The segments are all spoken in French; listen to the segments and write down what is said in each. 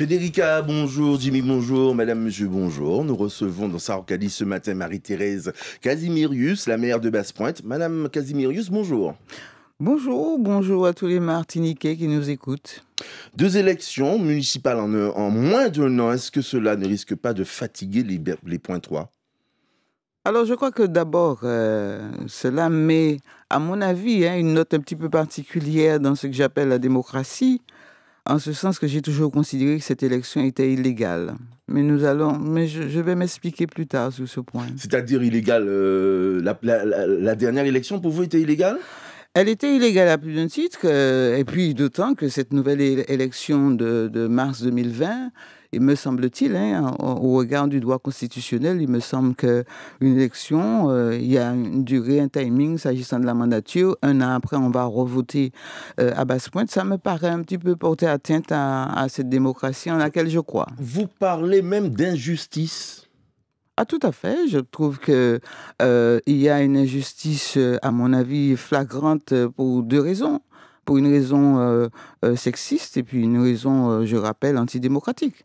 Federica, bonjour. Jimmy, bonjour. Madame, monsieur, bonjour. Nous recevons dans Sarocali ce matin Marie-Thérèse Casimirius, la maire de Basse-Pointe. Madame Casimirius, bonjour. Bonjour, bonjour à tous les Martiniquais qui nous écoutent. Deux élections municipales en, en moins d'un an, est-ce que cela ne risque pas de fatiguer les, les points 3 alors je crois que d'abord, euh, cela met, à mon avis, hein, une note un petit peu particulière dans ce que j'appelle la démocratie en ce sens que j'ai toujours considéré que cette élection était illégale. Mais nous allons, mais je, vais m'expliquer plus tard sur ce point. C'est-à-dire illégale, euh, la, dernière élection pour vous était illégale elle était illégale à plus d'un titre, euh, et puis d'autant que cette nouvelle élection de, de mars 2020 il me semble-t-il, hein, au, regard du droit constitutionnel, il me semble qu'une élection, euh, il y a une durée, un timing s'agissant de la mandature. Un an après, on va revoter euh, à basse pointe. Ça me paraît un petit peu porter atteinte à, cette démocratie en laquelle je crois. Vous parlez même d'injustice. Ah, tout à fait. Je trouve qu'il euh, y a une injustice, à mon avis, flagrante pour deux raisons. Pour une raison sexiste et puis une raison, je rappelle, antidémocratique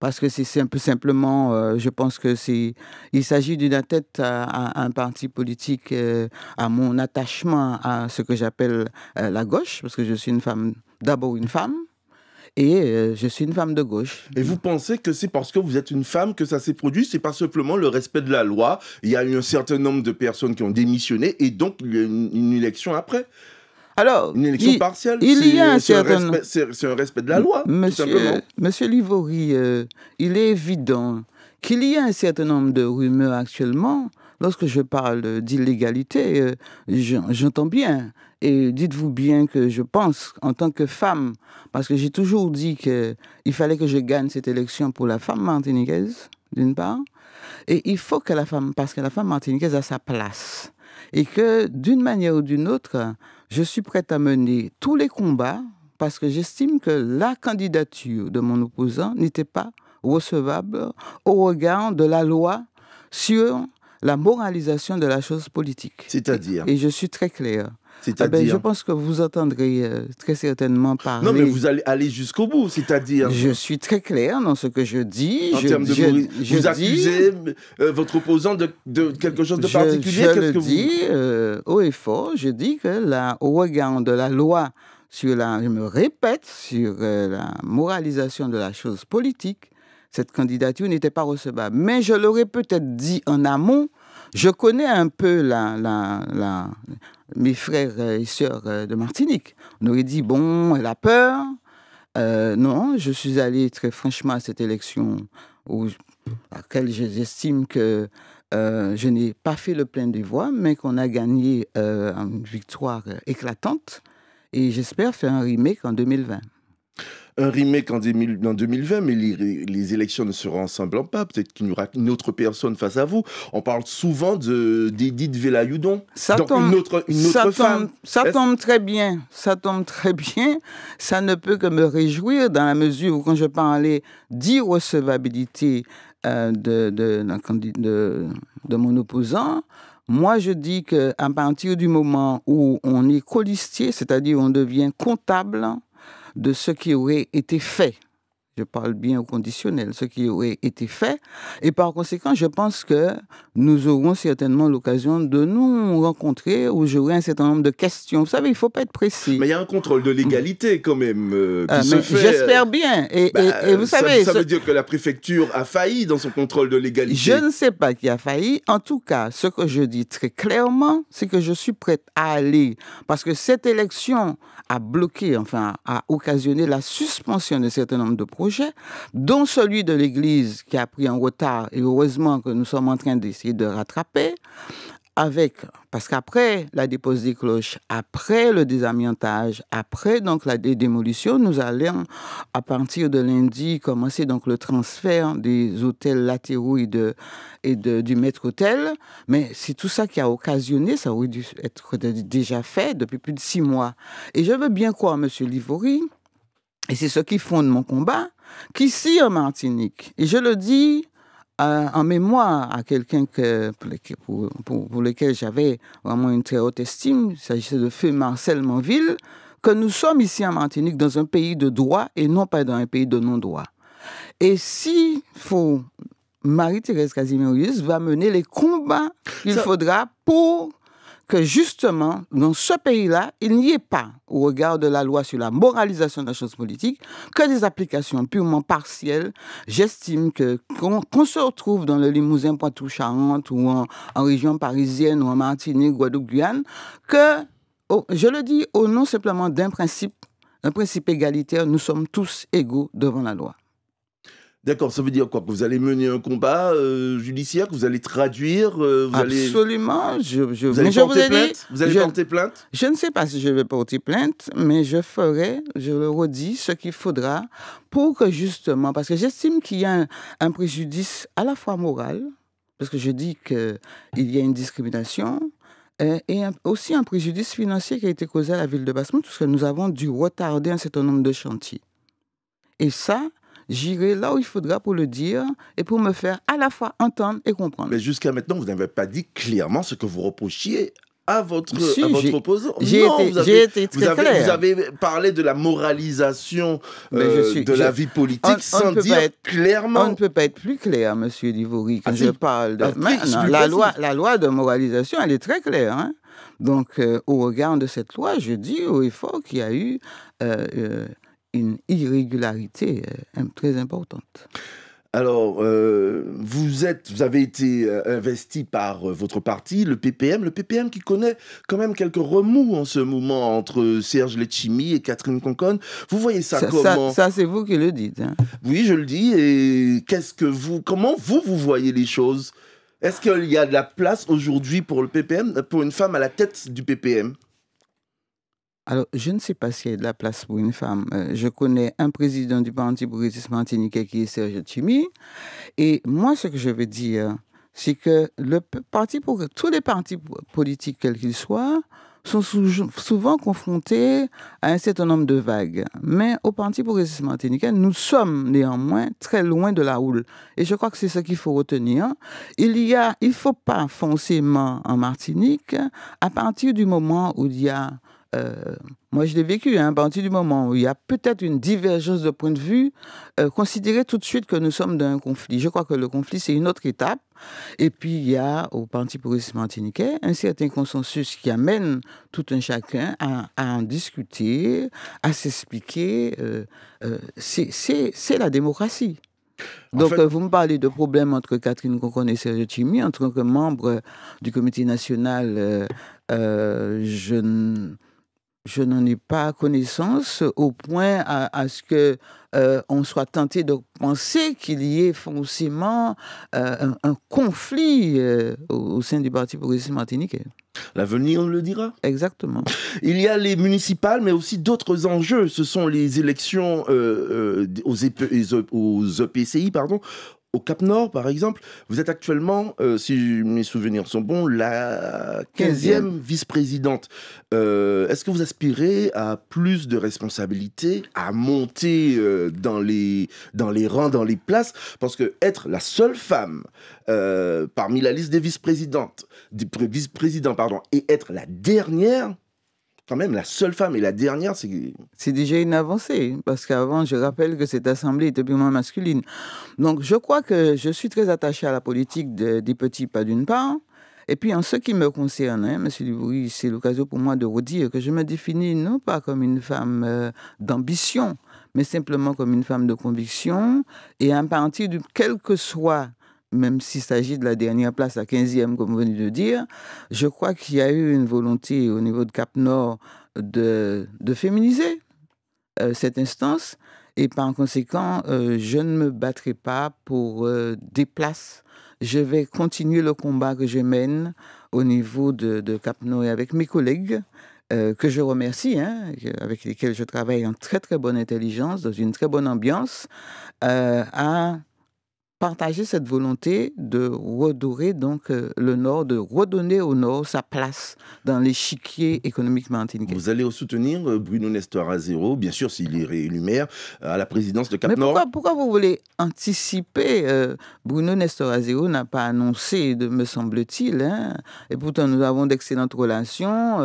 parce que c'est un peu simplement, euh, je pense que c'est, il s'agit d'une tête à, un parti politique, euh, à mon attachement à ce que j'appelle euh, la gauche, parce que je suis une femme, d'abord une femme, et je suis une femme de gauche. Et vous pensez que c'est parce que vous êtes une femme que ça s'est produit C'est pas simplement le respect de la loi. Il y a eu un certain nombre de personnes qui ont démissionné et donc une élection après. Alors, une élection il, partielle, y a un certain... C'est un respect de la loi, Monsieur, tout simplement. Euh, Monsieur Livory, euh, il est évident qu'il y a un certain nombre de rumeurs actuellement. Lorsque je parle d'illégalité, euh, j'entends bien. Et dites-vous bien que je pense, en tant que femme, parce que j'ai toujours dit qu'il fallait que je gagne cette élection pour la femme martiniquaise, d'une part, et il faut que la femme, parce que la femme martiniquaise a sa place. Et que, d'une manière ou d'une autre, je suis prête à mener tous les combats parce que j'estime que la candidature de mon opposant n'était pas recevable au regard de la loi sur la moralisation de la chose politique. C'est-à-dire Et je suis très claire. Ah ben, je pense que vous entendrez euh, très certainement parler. Non, mais vous allez aller jusqu'au bout, c'est-à-dire. Je suis très clair dans ce que je dis. En je, termes de vous accusez euh, votre opposant de, quelque chose de particulier. Je, le que vous... dis euh, haut et fort. Je dis que la au regard de la loi sur la, je me répète, sur la moralisation de la chose politique, cette candidature n'était pas recevable. Mais je l'aurais peut-être dit en amont je connais un peu la, mes frères et sœurs euh, de Martinique. On aurait dit, bon, elle a peur. Euh, non, je suis allé très franchement à cette élection à laquelle j'estime que euh, je n'ai pas fait le plein des voix, mais qu'on a gagné une victoire éclatante. Et j'espère faire un remake en 2020 un remake en, 2020, mais les, élections ne se semblant pas. Peut-être qu'il n'y aura qu'une autre personne face à vous. On parle souvent d'Edith de, Ça tombe, une autre, ça femme. Tombe, ça tombe très bien. Ça tombe très bien. Ça ne peut que me réjouir dans la mesure où, quand je parlais d'irrecevabilité euh, de, de mon opposant, moi, je dis qu'à partir du moment où on est colistier, c'est-à-dire on devient comptable, de ce qui aurait été fait je parle bien au conditionnel, ce qui aurait été fait. Et par conséquent, je pense que nous aurons certainement l'occasion de nous rencontrer où j'aurai un certain nombre de questions. Vous savez, il ne faut pas être précis. Mais il y a un contrôle de l'égalité quand même euh, qui ah, se fait. J'espère bien. Bah, et, vous ça, savez, ça veut dire que la préfecture a failli dans son contrôle de l'égalité. Je ne sais pas qui a failli. En tout cas, ce que je dis très clairement, c'est que je suis prête à aller parce que cette élection a bloqué, enfin, a occasionné la suspension de certain nombre de projets dont celui de l'Église qui a pris en retard, et heureusement que nous sommes en train d'essayer de rattraper, avec, parce qu'après la dépose des cloches, après le désamiantage, après donc la démolition, nous allons à partir de lundi commencer donc le transfert des hôtels latéraux et de, et du maître hôtel. Mais c'est tout ça qui a occasionné, ça aurait dû être déjà fait depuis plus de six mois. Et je veux bien croire, Monsieur Livory, et c'est ce qui fonde mon combat, qu'ici en Martinique, et je le dis euh, en mémoire à quelqu'un que, pour, lequel j'avais vraiment une très haute estime, il s'agissait de feu Marcel Manville, que nous sommes ici en Martinique dans un pays de droit et non pas dans un pays de non-droit. Et si faut Marie-Thérèse Casimirius va mener les combats qu'il faudra pour que justement, dans ce pays-là, il n'y ait pas, au regard de la loi sur la moralisation de la chose politique, que des applications purement partielles. J'estime que qu'on se retrouve dans le Limousin, poitou Charente, ou en, région parisienne, ou en Martinique, Guadeloupe, Guyane, que, je le dis au nom simplement d'un principe, un principe égalitaire, nous sommes tous égaux devant la loi. D'accord, ça veut dire quoi Que vous allez mener un combat euh, judiciaire, que vous allez traduire euh, vous Absolument. Allez... absolument, je... Vous allez porter vous plainte Vous allez je... porter plainte Je ne sais pas si je vais porter plainte, mais je ferai, je le redis, ce qu'il faudra pour que justement, parce que j'estime qu'il y a un, préjudice à la fois moral, parce que je dis qu'il y a une discrimination, et aussi un préjudice financier qui a été causé à la ville de basse parce que nous avons dû retarder un certain nombre de chantiers. Et ça, J'irai là où il faudra pour le dire et pour me faire à la fois entendre et comprendre. Mais jusqu'à maintenant, vous n'avez pas dit clairement ce que vous reprochiez à votre, à votre opposant. J'ai vous avez, été très vous avez, Vous avez parlé de la moralisation euh, de la vie politique sans dire être, clairement. On ne peut pas être plus clair, Monsieur Divory, quand ah, je parle de. Ah, la, loi, la loi de moralisation, elle est très claire. Hein. Donc, euh, au regard de cette loi, je dis oh, au effort qu'il y a eu. Euh, une irrégularité euh, très importante. Alors, euh, vous, êtes, vous avez été euh, investi par votre parti, le PPM, le PPM qui connaît quand même quelques remous en ce moment entre Serge Letchimy et Catherine Conconne. Vous voyez ça, ça comment Ça, c'est vous qui le dites. Hein. Oui, je le dis. Et qu'est-ce que vous, comment vous, vous voyez les choses Est-ce qu'il y a de la place aujourd'hui pour le PPM, pour une femme à la tête du PPM alors, je ne sais pas s'il y a de la place pour une femme. Euh, je connais un président du Parti progressiste martiniquais qui est Serge Chimi. Et moi, ce que je veux dire, c'est que le parti pour, tous les partis politiques, quels qu'ils soient, sont souvent confrontés à un certain nombre de vagues. Mais au Parti progressiste martiniquais, nous sommes néanmoins très loin de la houle. Et je crois que c'est ce qu'il faut retenir. Il y a, il faut pas foncer en Martinique à partir du moment où il y a euh, moi, je l'ai vécu, hein, à partir du moment où il y a peut-être une divergence de point de vue, euh, considérez considérer tout de suite que nous sommes dans un conflit. Je crois que le conflit, c'est une autre étape. Et puis, il y a au Parti progressiste martiniquais un certain consensus qui amène tout un chacun à, en discuter, à s'expliquer. Euh, c'est la démocratie. Donc, vous me parlez de problèmes entre Catherine Concon et Serge tant que membre du comité national je ne je n'en ai pas connaissance euh, au point à, ce que euh, on soit tenté de penser qu'il y ait forcément euh, un, conflit au, sein du Parti progressiste martiniquais. L'avenir le dira. Exactement. Il y a les municipales, mais aussi d'autres enjeux. Ce sont les élections aux, e aux, EPCI, e pardon, au Cap Nord, par exemple, vous êtes actuellement, euh, si mes souvenirs sont bons, la 15e vice-présidente. Euh, est-ce que vous aspirez à plus de responsabilités, à monter euh, dans, les, dans les rangs, dans les places Parce que être la seule femme parmi la liste des vice-présidentes, vice-présidents, pardon, et être la dernière, quand même la seule femme et la dernière, c'est... C'est déjà une avancée, parce qu'avant, je rappelle que cette assemblée était purement masculine. Donc je crois que je suis très attaché à la politique des petits pas d'une part, et puis en ce qui me concerne, hein, Monsieur M. c'est l'occasion pour moi de redire que je me définis non pas comme une femme euh, d'ambition, mais simplement comme une femme de conviction, et à partir de quel que soit même s'il s'agit de la dernière place, la 15e, comme vous venez de dire, je crois qu'il y a eu une volonté au niveau de Cap-Nord de, de féminiser euh, cette instance. Et par conséquent, euh, je ne me battrai pas pour euh, des places. Je vais continuer le combat que je mène au niveau de, de Cap-Nord et avec mes collègues. que je remercie, hein, avec lesquels je travaille en très très bonne intelligence, dans une très bonne ambiance, à partager cette volonté de redorer donc euh, le Nord, de redonner au Nord sa place dans l'échiquier économique martiniquais. Vous allez soutenir euh, Bruno Nestor à zéro, bien sûr s'il est réélu maire, euh, à la présidence de Cap-Nord. Pourquoi, pourquoi, vous voulez anticiper Bruno Nestor à zéro n'a pas annoncé, de, me semble-t-il, hein. et pourtant nous avons d'excellentes relations,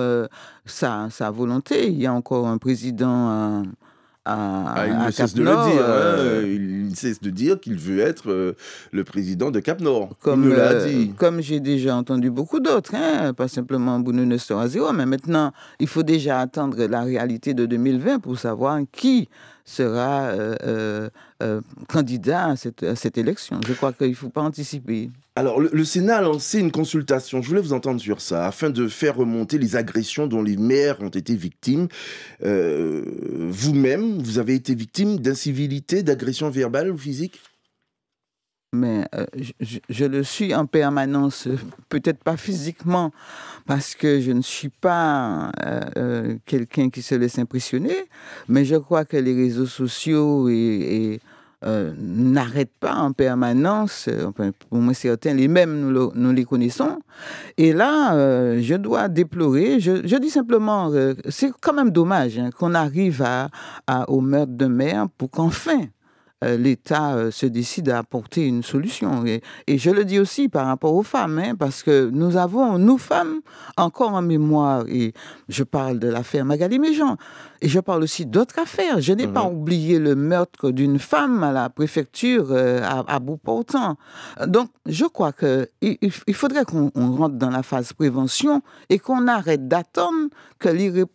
sa, sa, volonté, il y a encore un président... Ah, il, ne cesse de le dire, hein. euh, il cesse de dire qu'il veut être euh, le président de Cap Nord. Comme, l'a euh, dit. comme j'ai déjà entendu beaucoup d'autres, hein, pas simplement Bounou ne zéro, mais maintenant, il faut déjà attendre la réalité de 2020 pour savoir qui sera euh, euh, euh, candidat à cette, élection. Je crois qu'il ne faut pas anticiper. Alors, le, Sénat a lancé une consultation, je voulais vous entendre sur ça, afin de faire remonter les agressions dont les maires ont été victimes. Vous-même, vous avez été victime d'incivilité, d'agression verbale ou physique mais euh, je, le suis en permanence, euh, peut-être pas physiquement, parce que je ne suis pas euh, quelqu'un qui se laisse impressionner, mais je crois que les réseaux sociaux et, n'arrêtent pas en permanence, pour moi certains, les mêmes, nous, les connaissons. Et là, je dois déplorer, je, dis simplement, c'est quand même dommage hein, qu'on arrive à, au meurtre de mer pour qu'enfin euh, l'État euh, se décide à apporter une solution. Et, je le dis aussi par rapport aux femmes, hein, parce que nous avons, nous femmes, encore en mémoire, et je parle de l'affaire Magali Méjean, et je parle aussi d'autres affaires. Je n'ai pas mhm. oublié le meurtre d'une femme à la préfecture euh, à, à, bout portant. Donc, je crois qu'il faudrait qu'on rentre dans la phase prévention et qu'on arrête d'attendre que les,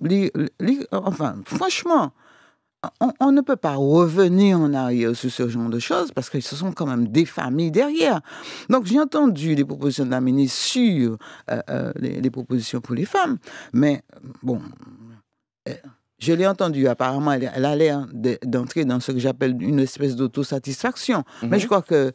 Enfin, franchement, on, ne peut pas revenir en arrière sur ce genre de choses parce que se sont quand même des familles derrière. Donc j'ai entendu les propositions de la ministre sur euh, euh, les, propositions pour les femmes, mais bon, euh, je l'ai entendu, apparemment elle, a l'air d'entrer dans ce que j'appelle une espèce d'autosatisfaction. Mais mhm. je crois que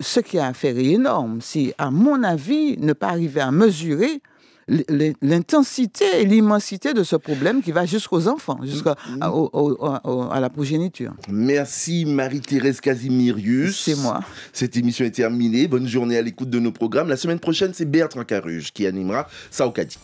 ce qui a affaire est énorme. c'est à mon avis, ne pas arriver à mesurer l'intensité et l'immensité de ce problème qui va jusqu'aux enfants, jusqu'à mm-hmm. à la progéniture. Merci Marie-Thérèse Casimirius. C'est moi. Cette émission est terminée. Bonne journée à l'écoute de nos programmes. La semaine prochaine, c'est Bertrand Caruge qui animera Saokadi.